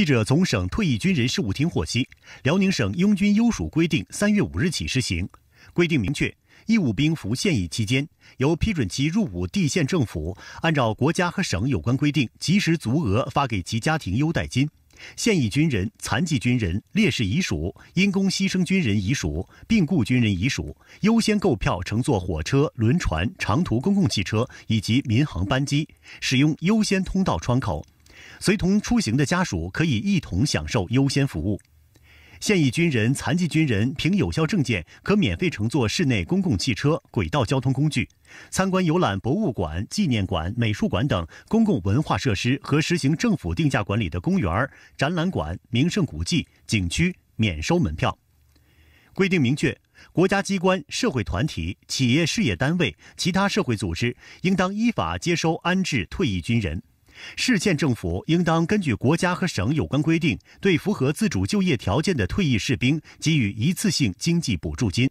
记者从省退役军人事务厅获悉，辽宁省拥军优属规定三月五日起施行。规定明确，义务兵服现役期间，由批准其入伍地县政府按照国家和省有关规定，及时足额发给其家庭优待金。现役军人、残疾军人、烈士遗属、因公牺牲军人遗属、病故军人遗属优先购票乘坐火车、轮船、长途公共汽车以及民航班机，使用优先通道窗口。随同出行的家属可以一同享受优先服务。现役军人、残疾军人凭有效证件可免费乘坐市内公共汽车、轨道交通工具，参观游览博物馆、纪念馆、美术馆等公共文化设施和实行政府定价管理的公园、展览馆、名胜古迹、景区免收门票。规定明确，国家机关、社会团体、企业事业单位、其他社会组织应当依法接收安置退役军人。市县政府应当根据国家和省有关规定，对符合自主就业条件的退役士兵给予一次性经济补助金。